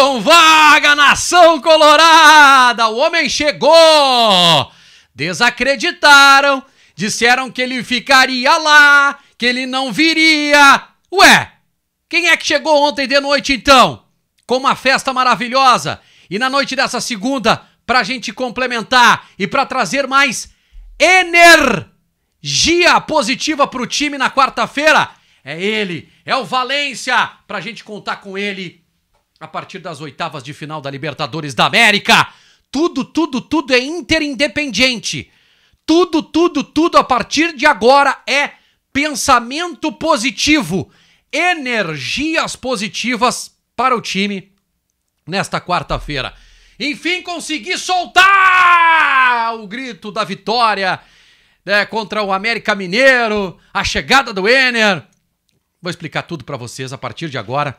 com vaga, nação colorada! O homem chegou! Desacreditaram, disseram que ele ficaria lá, que ele não viria. Ué, quem é que chegou ontem de noite então? Com uma festa maravilhosa e na noite dessa segunda, pra gente complementar e pra trazer mais energia positiva pro time na quarta-feira, é ele, é o Valência, pra gente contar com ele a partir das oitavas de final da Libertadores da América. Tudo, tudo, tudo é interindependente. Tudo, tudo, tudo a partir de agora é pensamento positivo, energias positivas para o time nesta quarta-feira. Enfim, consegui soltar o grito da vitória né, contra o América Mineiro, a chegada do Ener. Vou explicar tudo para vocês a partir de agora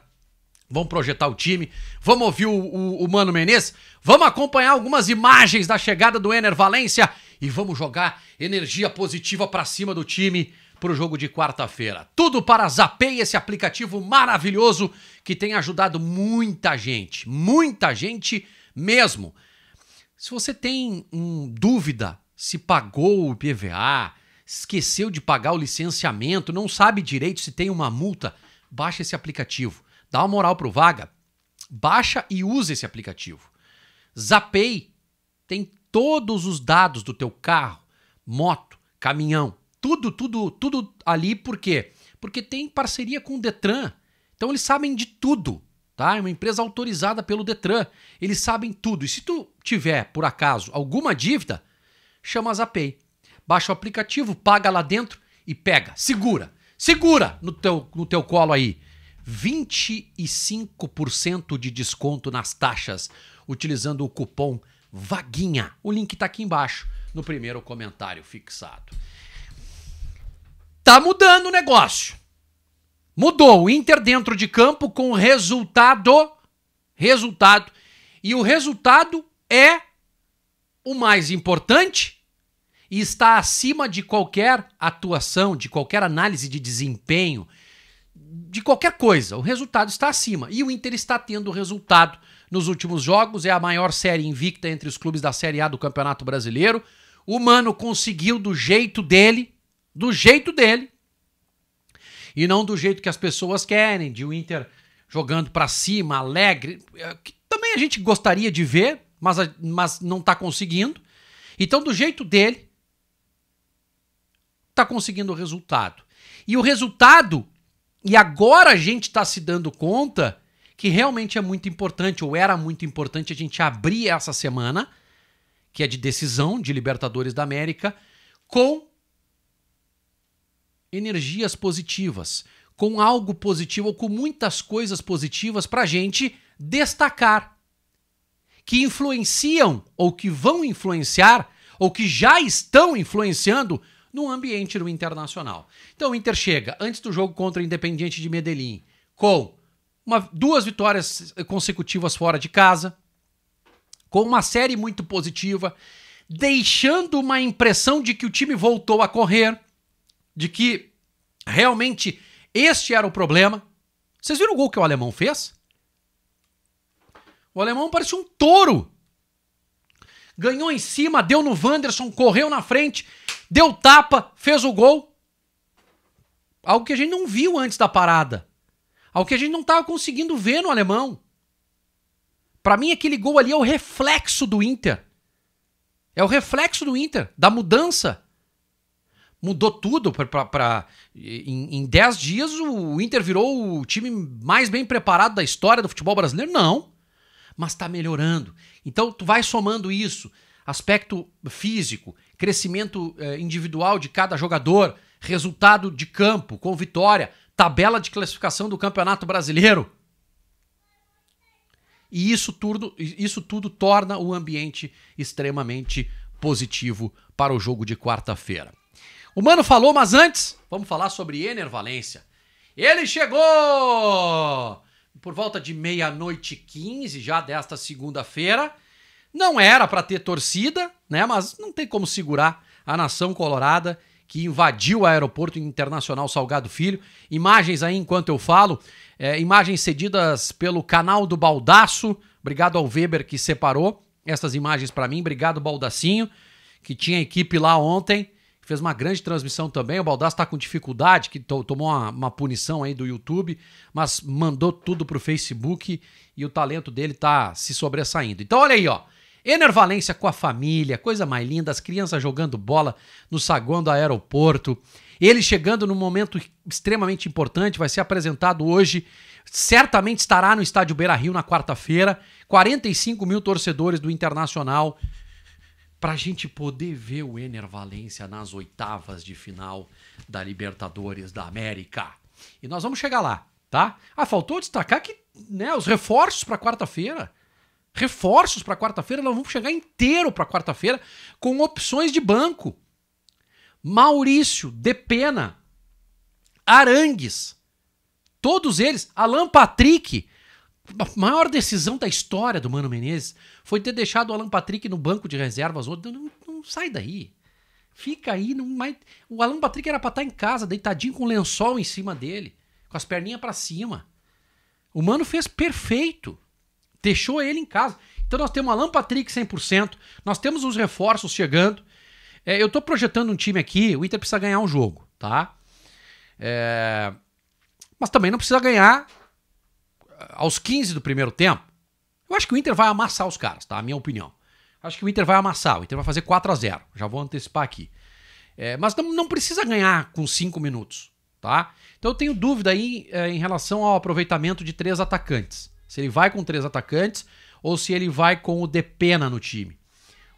Vamos projetar o time. Vamos ouvir o, o, o, Mano Menezes. Vamos acompanhar algumas imagens da chegada do Ener Valência. E vamos jogar energia positiva para cima do time para o jogo de quarta-feira. Tudo para Zapay, esse aplicativo maravilhoso que tem ajudado muita gente. Muita gente mesmo. Se você tem hum, dúvida se pagou o PVA, esqueceu de pagar o licenciamento, não sabe direito se tem uma multa, baixa esse aplicativo Dá uma moral pro Vaga. Baixa e usa esse aplicativo. Zapay tem todos os dados do teu carro, moto, caminhão, tudo, tudo, tudo ali por quê? Porque tem parceria com o Detran. Então eles sabem de tudo, tá? É uma empresa autorizada pelo Detran. Eles sabem tudo. E se tu tiver, por acaso, alguma dívida, chama a Zapay. Baixa o aplicativo, paga lá dentro e pega, segura. Segura no teu, no teu colo aí. 25% de desconto nas taxas utilizando o cupom VAGUINHA. O link está aqui embaixo no primeiro comentário fixado. Tá mudando o negócio. Mudou o Inter dentro de campo com resultado, resultado. E o resultado é o mais importante e está acima de qualquer atuação, de qualquer análise de desempenho de qualquer coisa. O resultado está acima. E o Inter está tendo resultado nos últimos jogos. É a maior série invicta entre os clubes da Série A do Campeonato Brasileiro. O Mano conseguiu do jeito dele, do jeito dele, e não do jeito que as pessoas querem, de o Inter jogando para cima, alegre, é, que também a gente gostaria de ver, mas, mas não está conseguindo. Então, do jeito dele, está conseguindo o resultado. E o resultado e agora a gente está se dando conta que realmente é muito importante, ou era muito importante, a gente abrir essa semana, que é de decisão de Libertadores da América, com energias positivas, com algo positivo ou com muitas coisas positivas para a gente destacar, que influenciam ou que vão influenciar ou que já estão influenciando no ambiente do Internacional. Então o Inter chega antes do jogo contra o Independiente de Medellín com uma, duas vitórias eh, consecutivas fora de casa, com uma série muito positiva, deixando uma impressão de que o time voltou a correr, de que realmente este era o problema. Vocês viram o gol que o alemão fez? O alemão parecia um touro. Ganhou em cima, deu no Wanderson, correu na frente deu tapa, fez o gol. Algo que a gente não viu antes da parada. Algo que a gente não estava conseguindo ver no alemão. Para mim, aquele gol ali é o reflexo do Inter. É o reflexo do Inter, da mudança. Mudou tudo. Pra, pra, pra em 10 dias, o Inter virou o time mais bem preparado da história do futebol brasileiro? Não. Mas está melhorando. Então, tu vai somando isso aspecto físico, crescimento eh, individual de cada jogador, resultado de campo com vitória, tabela de classificação do Campeonato Brasileiro. E isso tudo, isso tudo torna o ambiente extremamente positivo para o jogo de quarta-feira. O Mano falou, mas antes, vamos falar sobre Valência. Ele chegou! Por volta de meia-noite 15, já desta segunda-feira, não era para ter torcida, né? Mas não tem como segurar a nação colorada que invadiu o aeroporto internacional Salgado Filho. Imagens aí enquanto eu falo, é, imagens cedidas pelo canal do Baldaço. Obrigado ao Weber que separou essas imagens para mim. Obrigado Baldacinho que tinha equipe lá ontem. Fez uma grande transmissão também. O Baldaço está com dificuldade, que to tomou uma, uma, punição aí do YouTube, mas mandou tudo pro Facebook e o talento dele tá se sobressaindo. Então olha aí, ó. Enervalência com a família, coisa mais linda, as crianças jogando bola no saguão do aeroporto. Ele chegando num momento extremamente importante, vai ser apresentado hoje. Certamente estará no estádio Beira Rio na quarta-feira. 45 mil torcedores do Internacional para a gente poder ver o Enervalência nas oitavas de final da Libertadores da América. E nós vamos chegar lá, tá? Ah, faltou destacar que né, os reforços para quarta-feira reforços para quarta-feira, nós vamos chegar inteiro para quarta-feira com opções de banco. Maurício, Depena, Arangues, todos eles, Alan Patrick. A maior decisão da história do Mano Menezes foi ter deixado o Alan Patrick no banco de reservas. Não, não, não sai daí. Fica aí. Não, mais... O Alan Patrick era para estar tá em casa, deitadinho com o lençol em cima dele, com as perninhas para cima. O Mano fez perfeito deixou ele em casa. Então nós temos Alan Patrick 100%, nós temos os reforços chegando. É, eu estou projetando um time aqui, o Inter precisa ganhar um jogo, tá? É, mas também não precisa ganhar é, aos 15 do primeiro tempo. Eu acho que o Inter vai amassar os caras, tá? A minha opinião. Acho que o Inter vai amassar, o Inter vai fazer 4 a 0 Já vou antecipar aqui. É, mas não, não, precisa ganhar com 5 minutos, tá? Então eu tenho dúvida aí é, em relação ao aproveitamento de três atacantes. Se ele vai com três atacantes ou se ele vai com o Depena no time.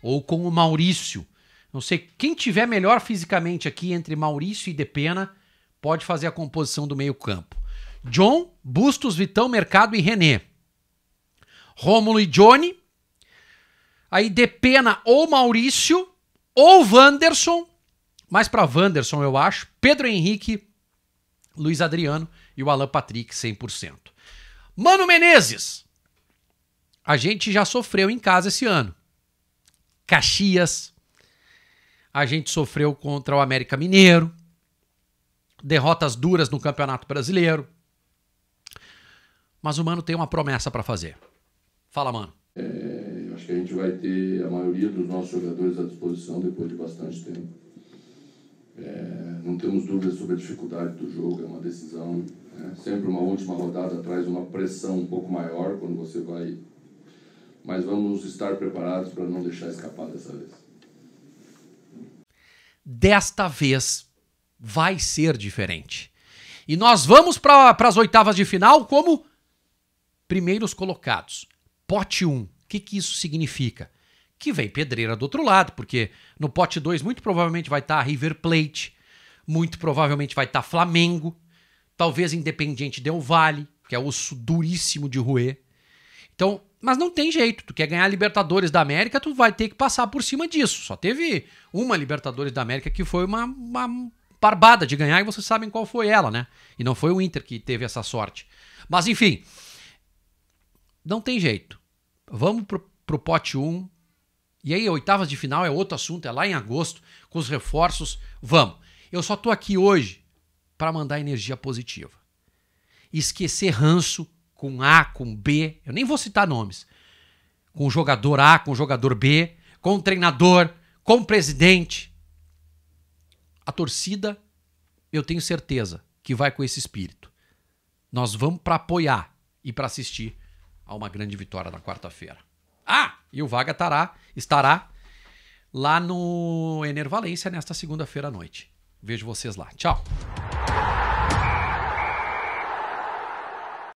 Ou com o Maurício. Não sei, quem tiver melhor fisicamente aqui entre Maurício e Depena pode fazer a composição do meio campo. John, Bustos, Vitão, Mercado e René. Rômulo e Johnny. Aí Depena ou Maurício ou Wanderson. Mais para Wanderson, eu acho. Pedro Henrique, Luiz Adriano e o Alan Patrick 100%. Mano Menezes. A gente já sofreu em casa esse ano. Caxias. A gente sofreu contra o América Mineiro. Derrotas duras no Campeonato Brasileiro. Mas o Mano tem uma promessa para fazer. Fala, Mano. É, acho que a gente vai ter a maioria dos nossos jogadores à disposição depois de bastante tempo. É, não temos dúvidas sobre a dificuldade do jogo, é uma decisão é, sempre uma última rodada traz uma pressão um pouco maior quando você vai. Mas vamos estar preparados para não deixar escapar dessa vez. Desta vez vai ser diferente. E nós vamos para as oitavas de final como primeiros colocados. Pote 1. O que, que isso significa? Que vem pedreira do outro lado, porque no pote 2 muito provavelmente vai estar tá River Plate, muito provavelmente vai estar tá Flamengo, talvez Independiente um Vale, que é osso duríssimo de Rue. Então, mas não tem jeito, tu quer ganhar Libertadores da América, tu vai ter que passar por cima disso. Só teve uma Libertadores da América que foi uma, uma barbada de ganhar e vocês sabem qual foi ela, né? E não foi o Inter que teve essa sorte. Mas enfim, não tem jeito. Vamos pro, pro pote 1. Um. E aí, oitavas de final é outro assunto, é lá em agosto, com os reforços. Vamos. Eu só tô aqui hoje para mandar energia positiva. Esquecer ranço com A, com B, eu nem vou citar nomes. Com jogador A, com jogador B, com treinador, com presidente. A torcida, eu tenho certeza que vai com esse espírito. Nós vamos para apoiar e para assistir a uma grande vitória na quarta-feira. Ah, e o Vaga tará, estará lá no Enervalência nesta segunda-feira à noite. Vejo vocês lá. Tchau.